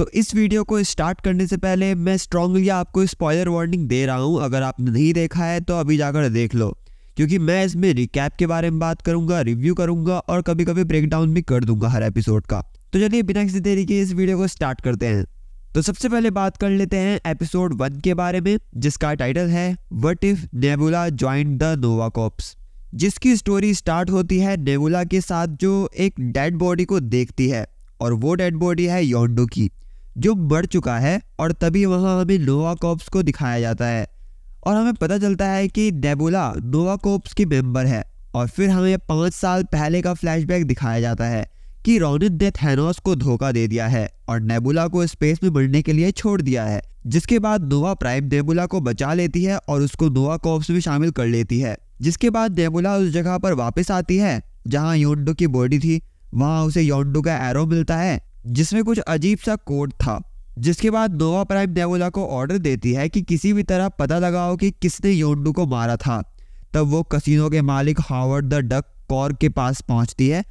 तो इस वीडियो को स्टार्ट करने से पहले मैं स्ट्रांगली आपको स्पॉयलर वार्निंग दे रहा हूँ अगर आपने नहीं देखा है तो अभी जाकर देख लो क्योंकि मैं इसमें रिकैप के बारे में बात करूंगा रिव्यू करूंगा और कभी कभी ब्रेकडाउन भी कर दूंगा हर एपिसोड का तो चलिए बिना किसी देरी के इस वीडियो को स्टार्ट करते हैं तो सबसे पहले बात कर लेते हैं एपिसोड वन के बारे में जिसका टाइटल है what if Nebula join the Nova Corps जिसकी स्टोरी स्टार्ट होती है नेबुला के साथ जो एक डेड बॉडी को देखती है और वो डेड बॉडी है योंडो की जो बढ़ चुका है और तभी वहाँ हमें नोवा कॉप्स को दिखाया जाता है और हमें पता चलता है कि डेबोला नोवा कॉप्स की मेम्बर है और फिर हमें पाँच साल पहले का फ्लैशबैक दिखाया जाता है कि रोनित ने थेनोस को धोखा दे दिया है और नेबुला को स्पेस में बढ़ने के लिए छोड़ दिया है जिसके बाद नोवा प्राइम नेबुला को बचा लेती है और उसको नोवा कॉप्स में शामिल कर लेती है जिसके बाद नेबुला उस जगह पर वापस आती है जहाँ योन्डो की बॉडी थी वहाँ उसे योन्डो का एरो मिलता है जिसमें कुछ अजीब सा कोड था जिसके बाद नोवा प्राइम देवोला को ऑर्डर देती है कि किसी भी तरह पता लगाओ कि किसने योंडू को मारा था तब वो कसिनो के मालिक हावर्ड द डक कॉर के पास पहुंचती है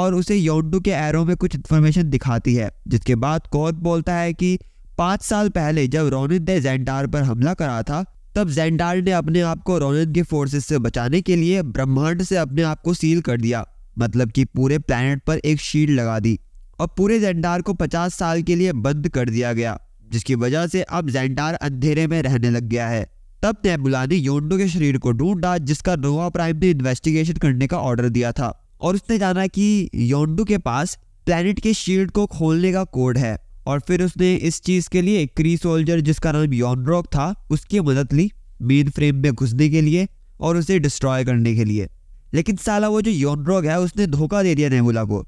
और उसे योंडू के एरो में कुछ इन्फॉर्मेशन दिखाती है जिसके बाद कॉर बोलता है कि पाँच साल पहले जब रोनित ने जेंडार पर हमला करा था तब जेंडार ने अपने आप को रोनित के फोर्सेस से बचाने के लिए ब्रह्मांड से अपने आप को सील कर दिया मतलब कि पूरे प्लानट पर एक शील्ड लगा दी और पूरे जेंडार को 50 साल के लिए बंद कर दिया गया जिसकी वजह से अब जेंडार अंधेरे में रहने लग गया है तब नेबुला ने योन्डो के शरीर को ढूंढा जिसका नोवा प्राइम ने इन्वेस्टिगेशन करने का ऑर्डर दिया था और उसने जाना कि योन्डो के पास प्लैनेट के शील्ड को खोलने का कोड है और फिर उसने इस चीज़ के लिए क्री सोल्जर जिसका नाम योनरॉक था उसकी मदद ली मेन फ्रेम में घुसने के लिए और उसे डिस्ट्रॉय करने के लिए लेकिन साला वो जो योनरॉक है उसने धोखा दे दिया नेबुला को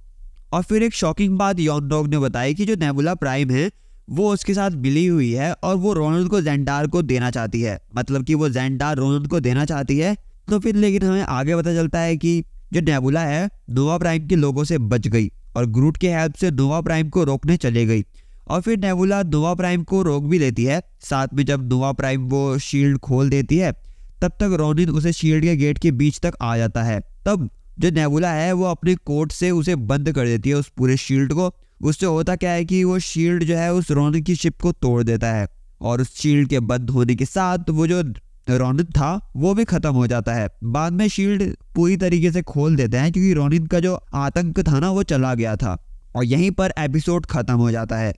और फिर एक शॉकिंग बात यौन डॉग ने बताई कि जो नेबुला प्राइम है वो उसके साथ मिली हुई है और वो रोनल्ड को जेंडार को देना चाहती है मतलब कि वो जेंडार रोनल्ड को देना चाहती है तो फिर लेकिन हमें आगे पता चलता है कि जो नेबुला है नोवा प्राइम के लोगों से बच गई और ग्रूट के हेल्प से नोवा प्राइम को रोकने चले गई और फिर नेबुला नोवा प्राइम को रोक भी लेती है साथ में जब नोवा प्राइम वो शील्ड खोल देती है तब तक रोनिन उसे शील्ड के गेट के बीच तक आ जाता है तब जो नेबुला है वो अपने कोट से उसे बंद कर देती है उस पूरे शील्ड को उससे होता क्या है कि वो शील्ड जो है उस रोन की शिप को तोड़ देता है और उस शील्ड के बंद होने के साथ वो जो रोनित था वो भी खत्म हो जाता है बाद में शील्ड पूरी तरीके से खोल देते हैं क्योंकि रोनित का जो आतंक था ना वो चला गया था और यहीं पर एपिसोड ख़त्म हो जाता है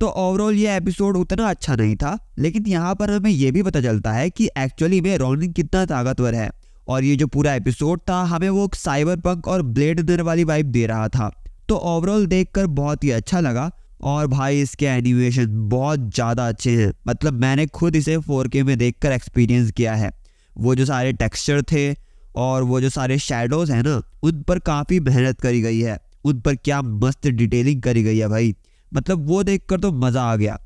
तो ओवरऑल ये एपिसोड उतना अच्छा नहीं था लेकिन यहाँ पर हमें यह भी पता चलता है कि एक्चुअली में रोनिन कितना ताकतवर है और ये जो पूरा एपिसोड था हमें वो साइबर पंक और ब्लेड देने वाली वाइब दे रहा था तो ओवरऑल देख बहुत ही अच्छा लगा और भाई इसके एनिमेशन बहुत ज़्यादा अच्छे हैं मतलब मैंने खुद इसे 4K में देखकर एक्सपीरियंस किया है वो जो सारे टेक्सचर थे और वो जो सारे शेडोज़ हैं ना उन पर काफ़ी मेहनत करी गई है उन पर क्या मस्त डिटेलिंग करी गई है भाई मतलब वो देखकर तो मज़ा आ गया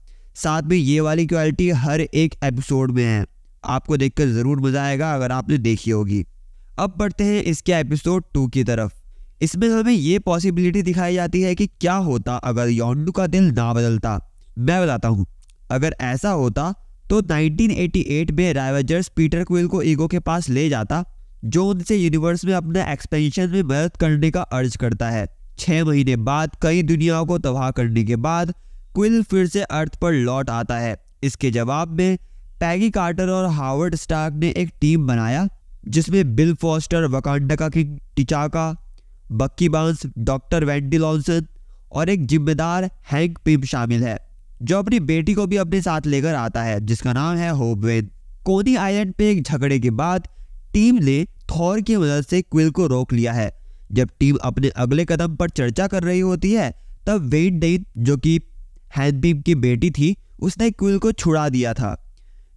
साथ में ये वाली क्वालिटी हर एक एपिसोड में है आपको देखकर ज़रूर मज़ा आएगा अगर आपने देखी होगी अब बढ़ते हैं इसके एपिसोड टू की तरफ इसमें हमें ये पॉसिबिलिटी दिखाई जाती है कि क्या होता अगर योंडू का दिल ना बदलता मैं बताता हूँ अगर ऐसा होता तो 1988 में राइवजर्स पीटर क्विल को ईगो के पास ले जाता जो उनसे यूनिवर्स में अपने एक्सपेंशन में मदद करने का अर्ज करता है छः महीने बाद कई दुनियाओं को तबाह करने के बाद क्विल फिर से अर्थ पर लौट आता है इसके जवाब में पैगी कार्टर और हावर्ड स्टार्क ने एक टीम बनाया जिसमें बिल फॉस्टर वकांडा का king T'Chaka Bucky Barnes doctor Wendy लॉन्सन और एक जिम्मेदार हैंक पिम शामिल है जो अपनी बेटी को भी अपने साथ लेकर आता है जिसका नाम है होबवेद कोनी आइलैंड पे एक झगड़े के बाद टीम ने थॉर की मदद से क्विल को रोक लिया है जब टीम अपने अगले कदम पर चर्चा कर रही होती है तब वेट डेन जो कि हैंडबीम की बेटी थी उसने क्विल को छुड़ा दिया था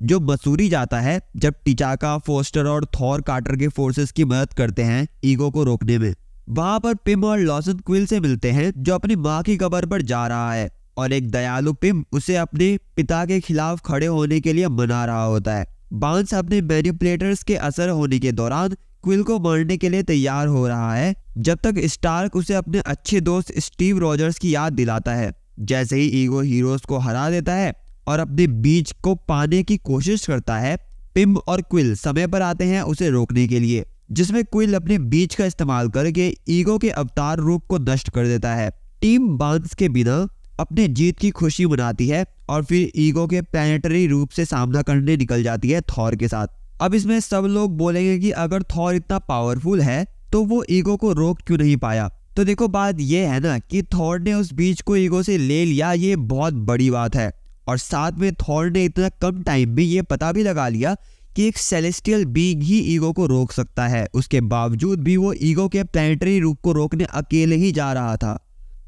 जो बसूरी जाता है जब टिचाका फोस्टर और थॉर कार्टर के फोर्सेस की मदद करते हैं ईगो को रोकने में वहां पर पिम और लॉसन क्विल से मिलते हैं जो अपनी माँ की कबर पर जा रहा है और एक दयालु पिम उसे अपने पिता के खिलाफ खड़े होने के लिए मना रहा होता है बांस अपने मैनिपुलेटर्स के असर होने के दौरान क्विल को मरने के लिए तैयार हो रहा है जब तक स्टार्क उसे अपने अच्छे दोस्त स्टीव रॉजर्स की याद दिलाता है जैसे ही ईगो हीरोज को हरा देता है और अपने बीज को पाने की कोशिश करता है पिम्ब और क्विल समय पर आते हैं उसे रोकने के लिए जिसमें क्विल अपने बीज का इस्तेमाल करके ईगो के अवतार रूप को नष्ट कर देता है टीम बांस के बिना अपने जीत की खुशी मनाती है और फिर ईगो के प्लानिटरी रूप से सामना करने निकल जाती है थॉर के साथ अब इसमें सब लोग बोलेंगे कि अगर थॉर इतना पावरफुल है तो वो ईगो को रोक क्यों नहीं पाया तो देखो बात यह है ना कि थॉर ने उस बीज को ईगो से ले लिया ये बहुत बड़ी बात है और साथ में थॉर ने इतना कम टाइम में ये पता भी लगा लिया कि एक सेलेस्टियल बीग ही ईगो को रोक सकता है उसके बावजूद भी वो ईगो के प्लानिटरी रूप को रोकने अकेले ही जा रहा था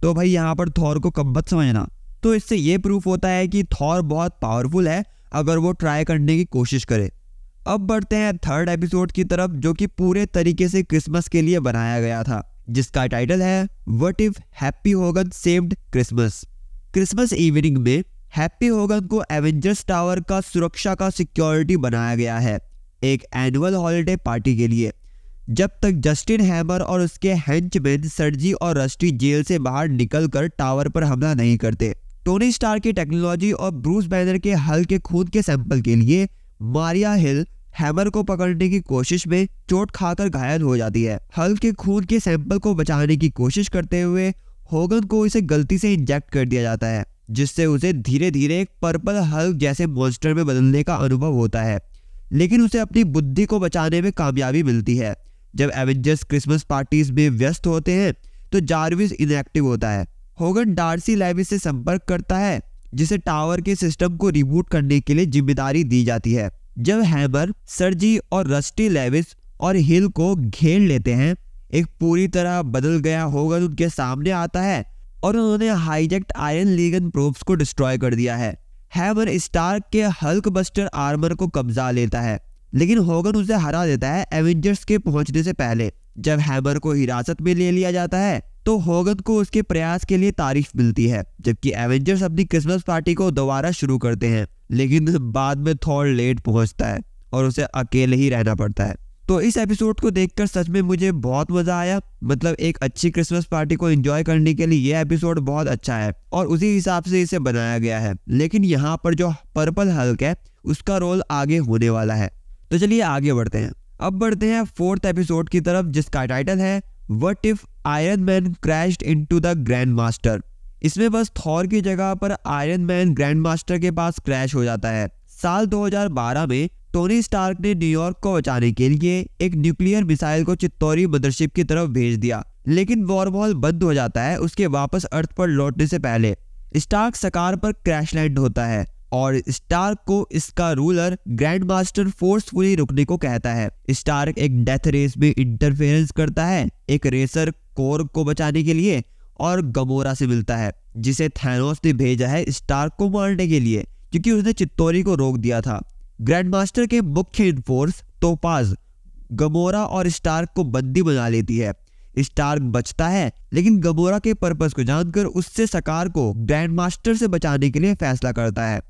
तो भाई यहाँ पर थॉर को मत समझना तो इससे ये प्रूफ होता है कि थॉर बहुत पावरफुल है अगर वो ट्राई करने की कोशिश करे अब बढ़ते हैं थर्ड एपिसोड की तरफ जो कि पूरे तरीके से क्रिसमस के लिए बनाया गया था जिसका टाइटल है what if Happy Hogan saved Christmas Christmas evening में हैप्पी होगन को एवेंजर्स टावर का सुरक्षा का सिक्योरिटी बनाया गया है एक एनुअल हॉलीडे पार्टी के लिए जब तक जस्टिन हैमर और उसके हैंचमैन सर्जी और रस्टी जेल से बाहर निकलकर टावर पर हमला नहीं करते टोनी स्टार की टेक्नोलॉजी और ब्रूस बैनर के हल के खून के सैंपल के लिए मारिया हिल हैमर को पकड़ने की कोशिश में चोट खाकर घायल हो जाती है हल के खून के सैंपल को बचाने की कोशिश करते हुए होगन को इसे गलती से इंजेक्ट कर दिया जाता है जिससे उसे धीरे धीरे एक पर्पल हल जैसे मॉन्स्टर में बदलने का अनुभव होता है लेकिन उसे अपनी बुद्धि को बचाने में कामयाबी मिलती है जब एवेंजर्स क्रिसमस पार्टीज में व्यस्त होते हैं तो जारविस इनएक्टिव होता है होगन डार्सी लेविस से संपर्क करता है जिसे टावर के सिस्टम को रिबूट करने के लिए जिम्मेदारी दी जाती है जब हैमर सर्जी और रस्टी लेविस और हिल को घेर लेते हैं एक पूरी तरह बदल गया होगन उनके सामने आता है और उन्होंने हाईजेक्ट आयरन लीगन प्रोब्स को डिस्ट्रॉय कर दिया है हैमर स्टार्क के हल्क बस्टर आर्मर को कब्जा लेता है लेकिन होगन उसे हरा देता है एवेंजर्स के पहुंचने से पहले जब हैमर को हिरासत में ले लिया जाता है तो होगन को उसके प्रयास के लिए तारीफ मिलती है जबकि एवेंजर्स अपनी क्रिसमस पार्टी को दोबारा शुरू करते हैं लेकिन बाद में थॉर लेट पहुंचता है और उसे अकेले ही रहना पड़ता है तो इस एपिसोड को देखकर सच में मुझे बहुत मज़ा आया मतलब एक अच्छी क्रिसमस पार्टी को एंजॉय करने के लिए यह एपिसोड बहुत अच्छा है और उसी हिसाब से इसे बनाया गया है लेकिन यहाँ पर जो पर्पल हल्क है उसका रोल आगे होने वाला है तो चलिए आगे बढ़ते हैं अब बढ़ते हैं फोर्थ एपिसोड की तरफ जिसका टाइटल है what if Iron Man crash into the grand master इसमें बस थॉर की जगह पर आयरन मैन ग्रैंड मास्टर के पास क्रैश हो जाता है साल 2012 में टोनी स्टार्क ने न्यूयॉर्क को बचाने के लिए एक न्यूक्लियर मिसाइल को चित्तौरी मदरशिप की तरफ भेज दिया लेकिन वॉरबॉल बंद हो जाता है उसके वापस अर्थ पर लौटने से पहले स्टार्क सकार पर क्रैश लैंड होता है और स्टार्क को इसका रूलर ग्रैंड मास्टर फोर्सफुली रुकने को कहता है स्टार्क एक डेथ रेस में इंटरफेरेंस करता है एक रेसर कोर को बचाने के लिए और गमोरा से मिलता है जिसे थैनोस ने भेजा है स्टार्क को मारने के लिए क्योंकि उसने चित्तौरी को रोक दिया था ग्रैंड मास्टर के मुख्य इन्फोर्स तोपाज गमोरा और स्टार्क को बंदी बना लेती है स्टार्क बचता है लेकिन गमोरा के पर्पस को जानकर उससे सकार को ग्रैंड मास्टर से बचाने के लिए फैसला करता है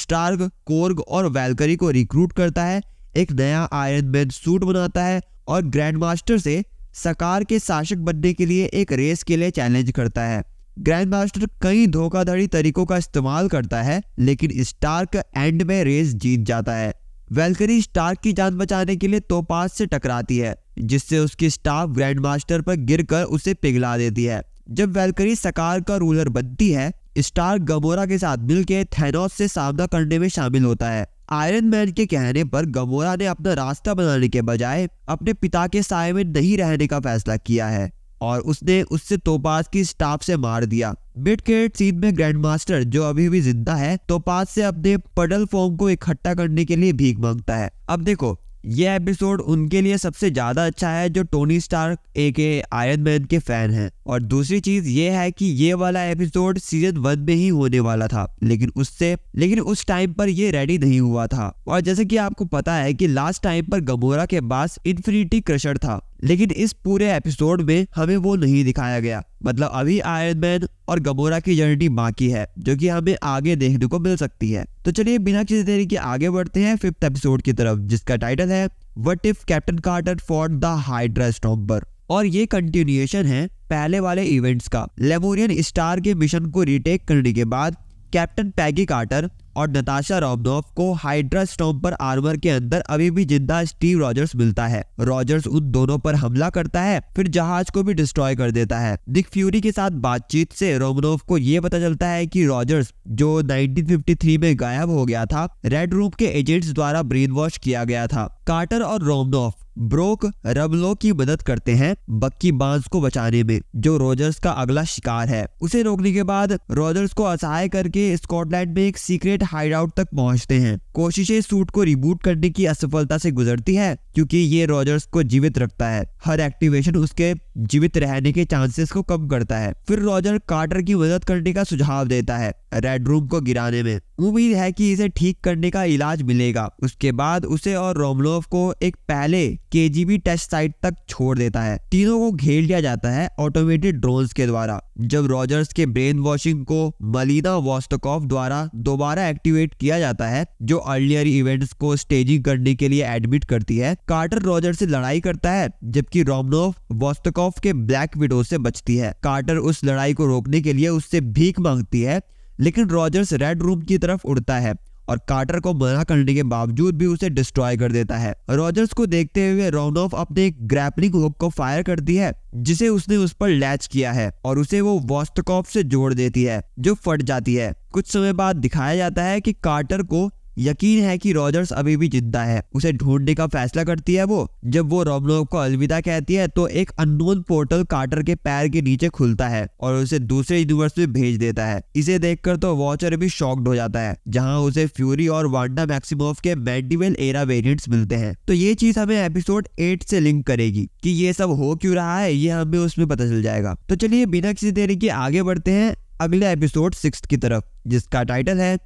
स्टार्क कोर्ग और वेलकरी को रिक्रूट करता है एक नया आयरन मैन सूट बनाता है और ग्रैंड मास्टर से सकार के शासक बनने के लिए एक रेस के लिए चैलेंज करता है ग्रैंड मास्टर कई धोखाधड़ी तरीकों का इस्तेमाल करता है लेकिन स्टार्क एंड में रेस जीत जाता है वेलकरी स्टार्क की जान बचाने के लिए तोपास से टकराती है जिससे उसकी स्टाफ ग्रैंड मास्टर पर गिर उसे पिघला देती है जब वेलकरी सकार का रूलर बनती है स्टार्क गमोरा के साथ मिलकर थेनोस से सामना करने में शामिल होता है आयरन मैन के कहने पर गमोरा ने अपना रास्ता बनाने के बजाय अपने पिता के साय में नहीं रहने का फैसला किया है और उसने उससे तोपास की स्टाफ से मार दिया मिड क्रेडिट सीन में ग्रैंड मास्टर जो अभी भी जिंदा है तोपास से अपने पडल फॉर्म को इकट्ठा करने के लिए भीख मांगता है अब देखो ये एपिसोड उनके लिए सबसे ज्यादा अच्छा है जो टोनी स्टार्क एक आयरन मैन के फैन हैं और दूसरी चीज ये है कि ये वाला एपिसोड सीजन वन में ही होने वाला था लेकिन उससे लेकिन उस टाइम पर ये रेडी नहीं हुआ था और जैसे कि आपको पता है कि लास्ट टाइम पर गमोरा के पास इन्फिनिटी क्रशर था लेकिन इस पूरे एपिसोड में हमें वो नहीं दिखाया गया मतलब अभी आयरन मैन और गमोरा की जर्नी बाकी है जो कि हमें आगे देखने को मिल सकती है तो चलिए बिना किसी देरी के आगे बढ़ते हैं फिफ्थ एपिसोड की तरफ जिसका टाइटल है what if Captain Carter for the Hydra Stomper और ये कंटिन्यूएशन है पहले वाले इवेंट्स का लेमोरियन स्टार के मिशन को रिटेक करने के बाद कैप्टन पैगी कार्टर और नताशा रॉबनॉफ को हाइड्रा पर आर्मर के अंदर अभी भी जिंदा स्टीव रॉजर्स मिलता है रॉजर्स उन दोनों पर हमला करता है फिर जहाज को भी डिस्ट्रॉय कर देता है दिक फ्यूरी के साथ बातचीत से रोमनोव को ये पता चलता है कि रॉजर्स जो 1953 में गायब हो गया था रेड रूम के एजेंट्स द्वारा ब्रेन वॉश किया गया था कार्टर और रोमनोफ ब्रोक रबलो की मदद करते हैं बक्की बांस को बचाने में जो रोजर्स का अगला शिकार है उसे रोकने के बाद रोजर्स को असहाय करके स्कॉटलैंड में एक सीक्रेट हाइड आउट तक पहुंचते हैं कोशिशें सूट को रिबूट करने की असफलता से गुजरती है क्योंकि ये रोजर्स को जीवित रखता है हर एक्टिवेशन उसके जीवित रहने के चांसेस को कम करता है फिर रॉजर कार्टर की मदद करने का सुझाव देता है रेड रूम को गिराने में उम्मीद है कि इसे ठीक करने का इलाज मिलेगा उसके बाद उसे और रोमलो रिजर्व को एक पहले के टेस्ट साइट तक छोड़ देता है तीनों को घेर लिया जाता है ऑटोमेटेड ड्रोन के द्वारा जब रॉजर्स के ब्रेन वॉशिंग को मलिना वॉस्टकॉफ द्वारा दोबारा एक्टिवेट किया जाता है जो अर्लियर इवेंट्स को स्टेजिंग करने के लिए एडमिट करती है कार्टर रॉजर से लड़ाई करता है जबकि रोमनोव वॉस्टकॉफ के ब्लैक विडो से बचती है कार्टर उस लड़ाई को रोकने के लिए उससे भीख मांगती है लेकिन रॉजर्स रेड रूम की तरफ उड़ता है और कार्टर को मना करने के बावजूद भी उसे डिस्ट्रॉय कर देता है रॉजर्स को देखते हुए रोनोफ अपने एक ग्रैपलिंग हुक को फायर करती है जिसे उसने उस पर लैच किया है और उसे वो वॉस्टकॉप से जोड़ देती है जो फट जाती है कुछ समय बाद दिखाया जाता है कि कार्टर को यकीन है कि रॉजर्स अभी भी जिंदा है उसे ढूंढने का फैसला करती है वो जब वो रोमलोव को अलविदा कहती है तो एक अनोन पोर्टल कार्टर के पैर के नीचे खुलता है और उसे दूसरे यूनिवर्स में भेज देता है इसे देखकर तो वॉचर भी शॉक्ड हो जाता है जहाँ उसे फ्यूरी और वांडा मैक्सिमोव के मेडिवेल एरा वेरियंट्स मिलते हैं तो ये चीज हमें एपिसोड एट से लिंक करेगी की ये सब हो क्यूँ रहा है ये हमें उसमें पता चल जाएगा तो चलिए बिना किसी देरी के आगे बढ़ते हैं अगले एपिसोड सिक्स की तरफ जिसका टाइटल है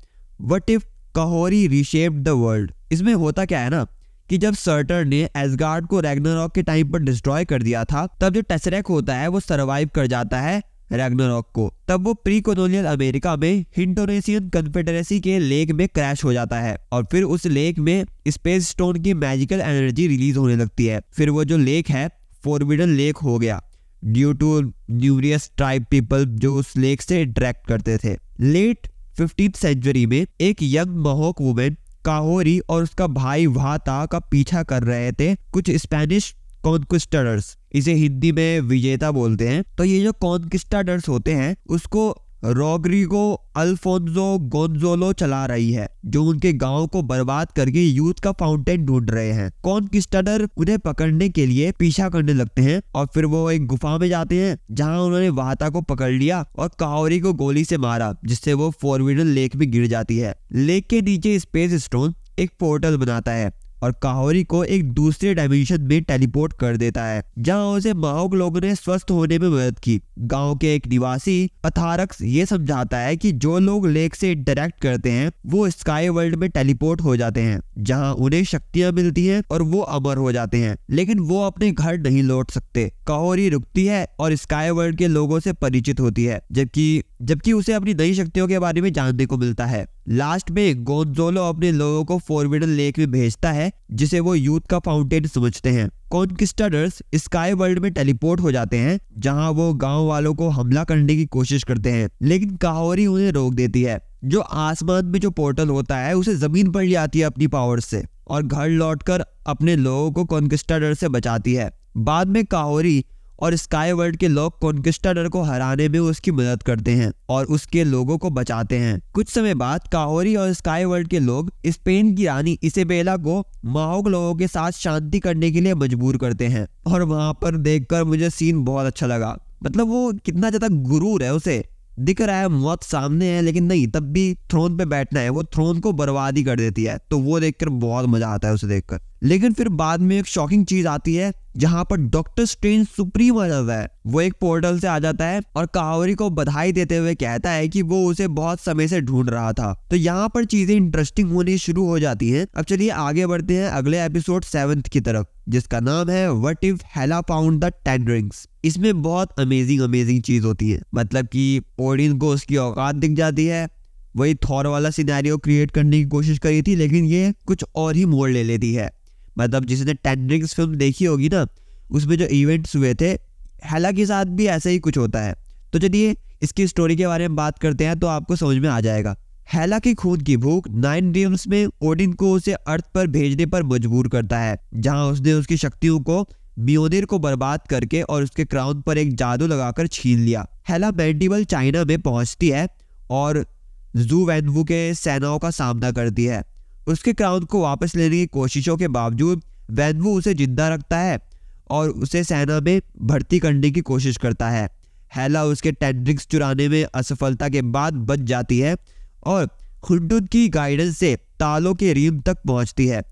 what if Kahhori reshaped the world इसमें होता क्या है ना कि जब सर्टर ने एसगार्ड को रैग्नारॉक के टाइम पर डिस्ट्रॉय कर दिया था तब जो टेसरेक होता है वो सरवाइव कर जाता है रैग्नारॉक को तब वो प्री कोलोनियल अमेरिका में हिंटोनेशियन कन्फेडरेसी के लेक में क्रैश हो जाता है और फिर उस लेक में स्पेस स्टोन की मैजिकल एनर्जी रिलीज होने लगती है फिर वो जो लेक है फोरविडन लेक हो गया ड्यू टू न्यूरियस ट्राइब पीपल जो उस लेक से इंट्रैक्ट करते थे लेट फिफ्टीन सेंचुरी में एक यंग महोक वुमेन काहोरी और उसका भाई वाता का पीछा कर रहे थे कुछ स्पेनिश कॉन्क्विस्टर्स इसे हिंदी में विजेता बोलते हैं तो ये जो कॉन्क्विस्टर्स होते हैं उसको रॉगरीगो अल्फोंजो गोंजोलो चला रही है जो उनके गांव को बर्बाद करके यूथ का फाउंटेन ढूंढ रहे हैं कौन किस्टर उन्हें पकड़ने के लिए पीछा करने लगते हैं और फिर वो एक गुफा में जाते हैं जहां उन्होंने वाहता को पकड़ लिया और कावरी को गोली से मारा जिससे वो फोर व्हीलर लेक में गिर जाती है लेक के नीचे स्पेस स्टोन एक पोर्टल बनाता है और काहोरी को एक दूसरे डायमेंशन में टेलीपोर्ट कर देता है जहां उसे माओक लोगों ने स्वस्थ होने में मदद की गांव के एक निवासी अथारक्स ये समझाता है कि जो लोग लेक से इंटरेक्ट करते हैं वो स्काई वर्ल्ड में टेलीपोर्ट हो जाते हैं जहां उन्हें शक्तियां मिलती हैं और वो अमर हो जाते हैं लेकिन वो अपने घर नहीं लौट सकते काहोरी रुकती है और स्काई वर्ल्ड के लोगों से परिचित होती है जबकि जबकि उसे अपनी नई शक्तियों के बारे में जानने को मिलता है लास्ट में गोन्जोलो अपने लोगों को फोरविडन लेक में भेजता है जिसे वो यूथ का फाउंटेन समझते हैं कॉन्किस्टाडर्स स्काई वर्ल्ड में टेलीपोर्ट हो जाते हैं जहां वो गांव वालों को हमला करने की कोशिश करते हैं लेकिन काहोरी उन्हें रोक देती है जो आसमान में जो पोर्टल होता है उसे जमीन पर ले आती है अपनी पावर से और घर लौटकर अपने लोगों को कॉन्किस्टाडर से बचाती है बाद में काहोरी और वर्ल्ड के लोग कॉन्किस्टाडर को हराने में उसकी मदद करते हैं और उसके लोगों को बचाते हैं कुछ समय बाद काहोरी और वर्ल्ड के लोग स्पेन की रानी इसेबेला को माओक लोगों के साथ शांति करने के लिए मजबूर करते हैं और वहां पर देखकर मुझे सीन बहुत अच्छा लगा मतलब वो कितना ज्यादा गुरूर है उसे दिख रहा है मौत सामने है लेकिन नहीं तब भी थ्रोन पे बैठना है वो थ्रोन को बर्बाद ही कर देती है तो वो देखकर बहुत मजा आता है उसे देखकर लेकिन फिर बाद में एक शॉकिंग चीज आती है जहां पर डॉक्टर स्ट्रेन सुप्रीम अजब है वो एक पोर्टल से आ जाता है और कावरी को बधाई देते हुए कहता है कि वो उसे बहुत समय से ढूंढ रहा था तो यहाँ पर चीजें इंटरेस्टिंग होनी शुरू हो जाती हैं अब चलिए आगे बढ़ते हैं अगले एपिसोड सेवेंथ की तरफ जिसका नाम है what if Hela found the ten rings इसमें बहुत अमेजिंग अमेजिंग चीज होती है मतलब की ओडिन को उसकी औकात दिख जाती है वही थॉर वाला सिनेरियो क्रिएट करने की कोशिश करी थी लेकिन ये कुछ और ही मोड़ ले लेती है मतलब जिसने टेंडरिंग्स फिल्म देखी होगी ना उसमें जो इवेंट्स हुए थे हेला के साथ भी ऐसा ही कुछ होता है तो चलिए इसकी स्टोरी के बारे में बात करते हैं तो आपको समझ में आ जाएगा हेला की खून की भूख नाइन ड्रीम्स में ओडिन को उसे अर्थ पर भेजने पर मजबूर करता है जहां उसने उसकी शक्तियों को मियोनिर को बर्बाद करके और उसके क्राउन पर एक जादू लगाकर छीन लिया हेला मैंडिबल चाइना में पहुंचती है और जू वैनवू के सेनाओं का सामना करती है उसके क्राउन को वापस लेने की कोशिशों के बावजूद वैनवू उसे जिंदा रखता है और उसे सेना में भर्ती करने की कोशिश करता है हैला उसके टेंड्रिक्स चुराने में असफलता के बाद बच जाती है और खुंडुन की गाइडेंस से तालों के रीम तक पहुंचती है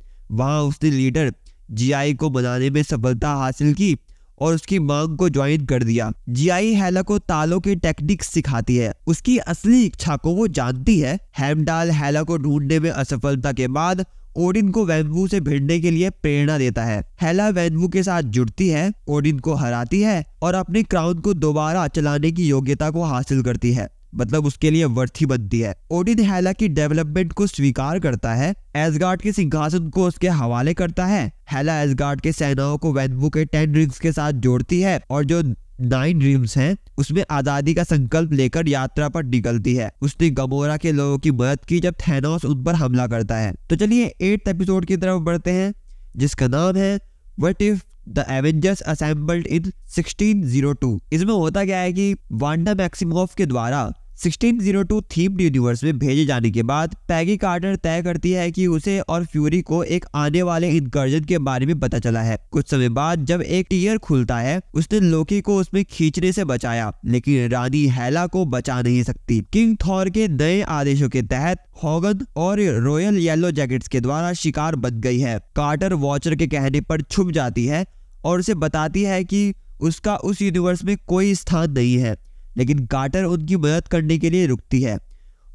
वहां उसने लीडर जीआई को बनाने में सफलता हासिल की और उसकी मांग को ज्वाइन कर दिया जियाई हैला को तालों की टेक्निक सिखाती है उसकी असली इच्छा को वो जानती है हेमडाल हैला को ढूंढने में असफलता के बाद ओडिन को वैनवू से भिड़ने के लिए प्रेरणा देता है हैला वैनवू के साथ जुड़ती है ओडिन को हराती है और अपने क्राउन को दोबारा चलाने की योग्यता को हासिल करती है मतलब उसके लिए वर्थी बनती है ओडिन हैला की डेवलपमेंट को स्वीकार करता है एसगार्ड के सिंहासन को उसके हवाले करता है हैला एसगार्ड के सेनाओं को वैनबू के टेन रिंग्स के साथ जोड़ती है और जो नाइन रिम्स हैं उसमें आजादी का संकल्प लेकर यात्रा पर निकलती है उसने गमोरा के लोगों की मदद की जब थैनोस उन पर हमला करता है तो चलिए एट्थ एपिसोड की तरफ बढ़ते हैं जिसका नाम है what if the Avengers assembled in 1602 इसमें होता क्या है कि वांडा मैक्सिमोफ के द्वारा 1602 थीम्ड यूनिवर्स में भेजे जाने के बाद पैगी कार्टर तय करती है कि उसे और फ्यूरी को एक आने वाले इंकर्जन के बारे में पता चला है कुछ समय बाद जब एक टीयर खुलता है उसने लोकी को उसमें खींचने से बचाया लेकिन रानी हैला को बचा नहीं सकती किंग थॉर के नए आदेशों के तहत हॉगन और रॉयल येलो जैकेट्स के द्वारा शिकार बन गई है कार्टर वॉचर के कहने पर छुप जाती है और उसे बताती है कि उसका उस यूनिवर्स में कोई स्थान नहीं है लेकिन गार्टर उनकी मदद करने के लिए रुकती है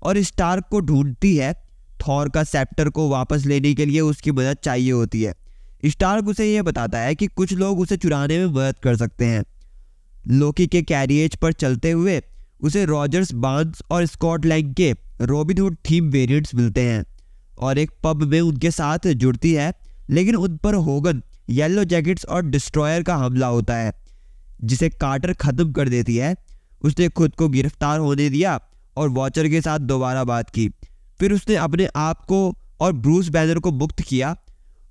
और स्टार्क को ढूंढती है थॉर का सेप्टर को वापस लेने के लिए उसकी मदद चाहिए होती है स्टार्क उसे यह बताता है कि कुछ लोग उसे चुराने में मदद कर सकते हैं लोकी के कैरिएज पर चलते हुए उसे रॉजर्स बांस और स्कॉटलैंड के रॉबिनहुड थीम वेरिएंट्स मिलते हैं और एक पब में उनके साथ जुड़ती है लेकिन उन पर होगन येलो जैकेट्स और डिस्ट्रॉयर का हमला होता है जिसे कार्टर ख़त्म कर देती है उसने खुद को गिरफ्तार होने दिया और वॉचर के साथ दोबारा बात की फिर उसने अपने आप को और ब्रूस बैनर को मुक्त किया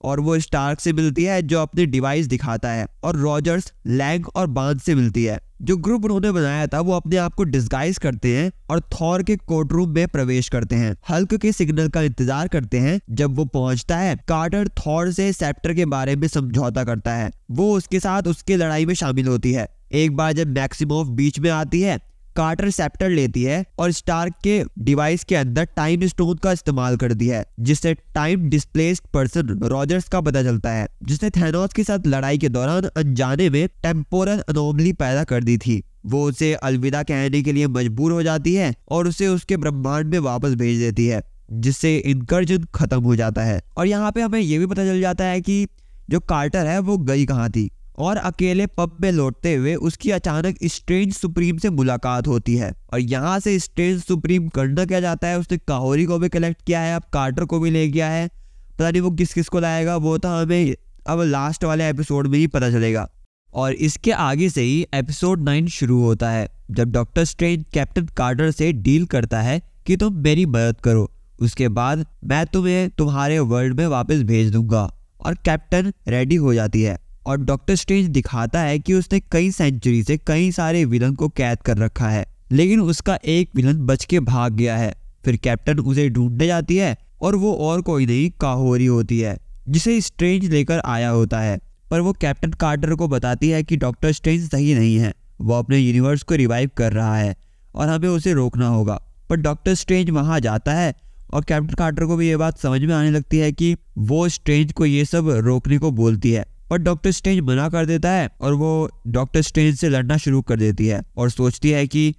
और वो स्टार्क से मिलती है जो अपनी डिवाइस दिखाता है और रॉजर्स लैंग और बांध से मिलती है जो ग्रुप उन्होंने बनाया था वो अपने आप को डिस्गाइज करते हैं और थॉर के कोर्ट रूम में प्रवेश करते हैं हल्क के सिग्नल का इंतजार करते हैं जब वो पहुंचता है कार्टर थॉर से सेप्टर के बारे में समझौता करता है वो उसके साथ उसके लड़ाई में शामिल होती है एक बार जब मैक्सिमोफ बीच में आती है कार्टर सेप्टर लेती है और स्टार्क के डिवाइस के अंदर टाइम स्टोन का इस्तेमाल कर दिया है जिससे टाइम डिस्प्लेस्ड पर्सन रॉजर्स का पता चलता है जिसने थेनोस के साथ लड़ाई के दौरान अनजाने में टेम्पोरल अनोमली पैदा कर दी थी वो उसे अलविदा कहने के लिए मजबूर हो जाती है और उसे उसके ब्रह्मांड में वापस भेज देती है जिससे इनकर्जन खत्म हो जाता है और यहाँ पे हमें ये भी पता चल जाता है कि जो कार्टर है वो गई कहाँ थी और अकेले पब में लौटते हुए उसकी अचानक स्ट्रेंज सुप्रीम से मुलाकात होती है और यहाँ से स्ट्रेंज सुप्रीम करना क्या जाता है उसने काहोरी को भी कलेक्ट किया है अब कार्टर को भी ले गया है पता नहीं वो किस किस को लाएगा वो तो हमें अब लास्ट वाले एपिसोड में ही पता चलेगा और इसके आगे से ही एपिसोड नाइन शुरू होता है जब डॉक्टर स्ट्रेंज कैप्टन कार्टर से डील करता है कि तुम मेरी मदद करो उसके बाद मैं तुम्हें तुम्हारे वर्ल्ड में वापस भेज दूंगा और कैप्टन रेडी हो जाती है और डॉक्टर स्ट्रेंज दिखाता है कि उसने कई सेंचुरी से कई सारे विलन को कैद कर रखा है लेकिन उसका एक विलन बच के भाग गया है फिर कैप्टन उसे ढूंढने जाती है और वो और कोई नहीं काहोरी होती है जिसे स्ट्रेंज लेकर आया होता है पर वो कैप्टन कार्टर को बताती है कि डॉक्टर स्ट्रेंज सही नहीं है वो अपने यूनिवर्स को रिवाइव कर रहा है और हमें उसे रोकना होगा पर डॉक्टर स्ट्रेंज वहाँ जाता है और कैप्टन कार्टर को भी ये बात समझ में आने लगती है कि वो स्ट्रेंज को ये सब रोकने को बोलती है पर डॉक्टर स्ट्रेंज मना कर देता है और वो डॉक्टर स्ट्रेंज से लड़ना शुरू कर देती है और सोचती है कि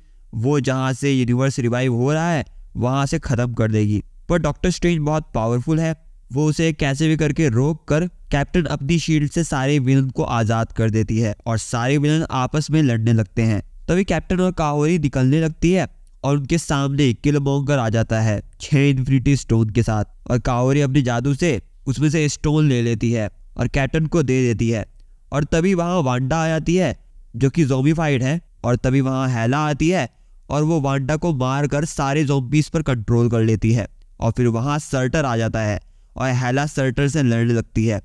वो जहाँ से यूनिवर्स रिवाइव हो रहा है वहाँ से ख़त्म कर देगी पर डॉक्टर स्ट्रेंज बहुत पावरफुल है वो उसे कैसे भी करके रोक कर कैप्टन अपनी शील्ड से सारे विलन को आज़ाद कर देती है और सारे विलन आपस में लड़ने लगते हैं तभी कैप्टन और काहोरी निकलने लगती है और उनके सामने किलमोंगर आ जाता है छह इन्फिनिटी स्टोन के साथ और काहोरी अपने जादू से उसमें से स्टोन ले लेती है और कैप्टन को दे देती है और तभी वहाँ वांडा आ जाती है जो कि जोम्बीफाइड है और तभी वहाँ हैला आती है और वो वांडा को मार कर सारे जोम्बीज पर कंट्रोल कर लेती है और फिर वहाँ सर्टर आ जाता है और हैला सर्टर से लड़ने लगती है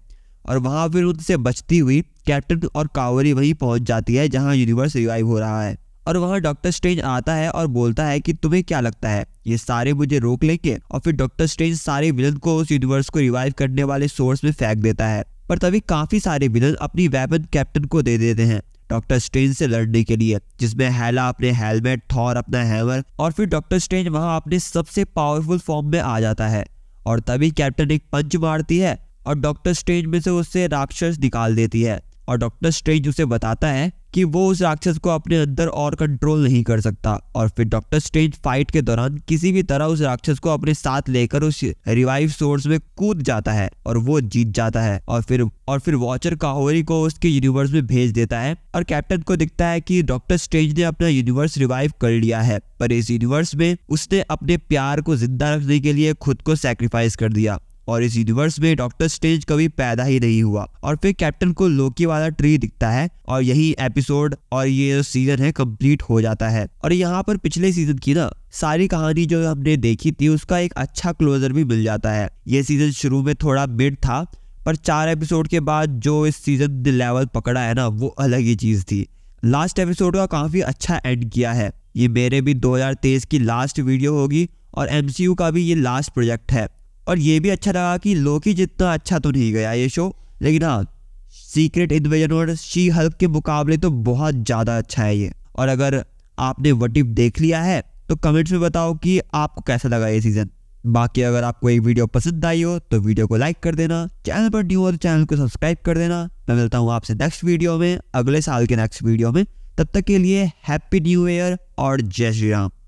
और वहाँ फिर उनसे बचती हुई कैप्टन और कावरी वहीं पहुँच जाती है जहाँ यूनिवर्स रिवाइव हो रहा है और वहाँ डॉक्टर स्ट्रेंज आता है और बोलता है कि तुम्हें क्या लगता है ये सारे मुझे रोक लेंगे और फिर डॉक्टर स्ट्रेंज सारे विलन को उस यूनिवर्स को रिवाइव करने वाले सोर्स में फेंक देता है पर तभी काफ़ी सारे विलन अपनी वेपन कैप्टन को दे देते हैं डॉक्टर स्ट्रेंज से लड़ने के लिए जिसमें हैला अपने हेलमेट थॉर अपना हैमर और फिर डॉक्टर स्ट्रेंज वहां अपने सबसे पावरफुल फॉर्म में आ जाता है और तभी कैप्टन एक पंच मारती है और डॉक्टर स्ट्रेंज में से उससे राक्षस निकाल देती है और डॉक्टर स्ट्रेंज उसे बताता है कि वो उस राक्षस को अपने अंदर और कंट्रोल नहीं कर सकता और फिर डॉक्टर स्ट्रेंज फाइट के दौरान किसी भी तरह उस राक्षस को अपने साथ लेकर उस रिवाइव सोर्स में कूद जाता है और वो जीत जाता है और फिर और फिर वॉचर काहोरी को उसके यूनिवर्स में भेज देता है और कैप्टन को दिखता है कि डॉक्टर स्ट्रेंज ने अपना यूनिवर्स रिवाइव कर लिया है पर इस यूनिवर्स में उसने अपने प्यार को जिंदा रखने के लिए खुद को सेक्रीफाइस कर दिया और इस यूनिवर्स में डॉक्टर स्ट्रेंज कभी पैदा ही नहीं हुआ और फिर कैप्टन को लोकी वाला ट्री दिखता है और यही एपिसोड और ये सीजन है कंप्लीट हो जाता है और यहाँ पर पिछले सीजन की ना सारी कहानी जो हमने देखी थी उसका एक अच्छा क्लोजर भी मिल जाता है ये सीजन शुरू में थोड़ा मिड था पर चार एपिसोड के बाद जो इस सीजन लेवल पकड़ा है ना वो अलग ही चीज़ थी लास्ट एपिसोड का काफ़ी अच्छा एंड किया है ये मेरे भी 2023 की लास्ट वीडियो होगी और एम का भी ये लास्ट प्रोजेक्ट है और ये भी अच्छा लगा कि लोकी जितना अच्छा तो नहीं गया ये शो लेकिन हाँ सीक्रेट इन्वेजन और शी हल्क के मुकाबले तो बहुत ज़्यादा अच्छा है ये और अगर आपने वटिप देख लिया है तो कमेंट्स में बताओ कि आपको कैसा लगा ये सीज़न बाकी अगर आपको ये वीडियो पसंद आई हो तो वीडियो को लाइक कर देना चैनल पर न्यू हो तो चैनल को सब्सक्राइब कर देना मैं मिलता हूँ आपसे नेक्स्ट वीडियो में अगले साल के नेक्स्ट वीडियो में तब तक के लिए हैप्पी न्यू ईयर और जय श्री राम